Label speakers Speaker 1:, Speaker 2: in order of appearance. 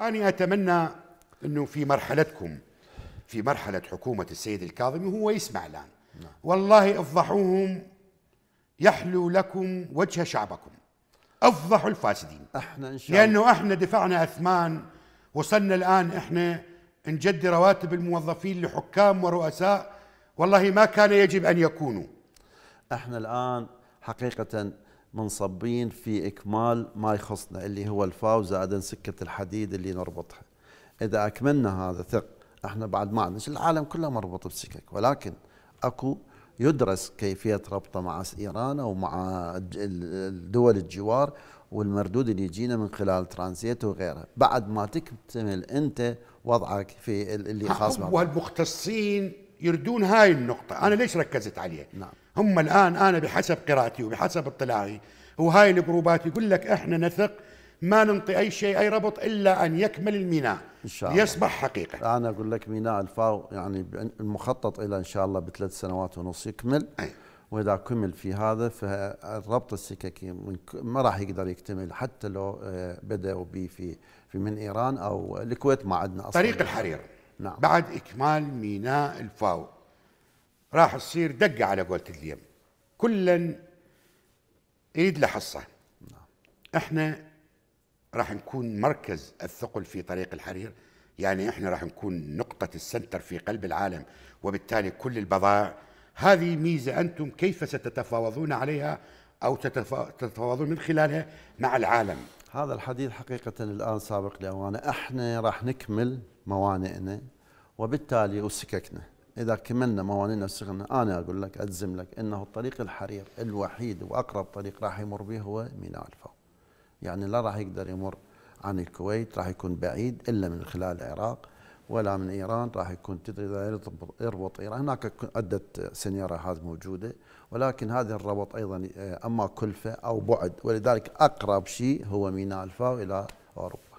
Speaker 1: أنا أتمنى أنه في مرحلتكم في مرحلة حكومة السيد الكاظمي هو يسمع الآن نعم. والله افضحوهم يحلو لكم وجه شعبكم افضحوا الفاسدين
Speaker 2: احنا ان شاء الله لانه
Speaker 1: احنا دفعنا اثمان وصلنا الان احنا نجد رواتب الموظفين لحكام ورؤساء والله ما كان يجب ان يكونوا
Speaker 2: احنا الان حقيقه منصبين في إكمال ما يخصنا اللي هو الفاو زائد سكة الحديد اللي نربطها إذا أكملنا هذا ثق احنا بعد ما عندنا العالم كله مربوط بسكك ولكن اكو يدرس كيفية ربطه مع إيران أو مع الدول الجوار والمردود اللي يجينا من خلال ترانزيت وغيره بعد ما تكتمل أنت وضعك في اللي خاص
Speaker 1: والمختصين يردون هاي النقطة أنا ليش ركزت عليها نعم هم الآن أنا بحسب قراءتي وبحسب اطلاعي وهاي الجروبات يقول لك إحنا نثق ما ننطي أي شيء أي ربط إلا أن يكمل الميناء إن شاء الله
Speaker 2: يصبح حقيقة أنا أقول لك ميناء الفاو يعني المخطط إلى إن شاء الله بثلاث سنوات ونص يكمل واذا كمل في هذا فالربط السككي ما راح يقدر يكتمل حتى لو آه، بداوا به في في من ايران
Speaker 1: او الكويت ما عندنا اصلا طريق الحرير نعم بعد اكمال ميناء الفاو راح تصير دقة على قولة اليم كلا يريد له حصة احنا راح نكون مركز الثقل في طريق الحرير يعني احنا راح نكون نقطة السنتر في قلب العالم وبالتالي كل البضائع هذه ميزة أنتم كيف ستتفاوضون عليها أو تتفاوضون من خلالها مع العالم هذا الحديث حقيقة الآن سابق لأوانه
Speaker 2: احنا راح نكمل موانئنا وبالتالي وسككنا إذا كملنا موانئنا وسخنا أنا أقول لك أجزم لك أنه الطريق الحريق الوحيد وأقرب طريق راح يمر به هو ميناء الفو يعني لا راح يقدر يمر عن الكويت راح يكون بعيد إلا من خلال العراق ولا من إيران راح يكون يربط إيران هناك عدة سنيرة هذه موجودة ولكن هذا الربط أيضا آه، أما كلفة أو بعد ولذلك أقرب شيء هو ميناء الفاو إلى أوروبا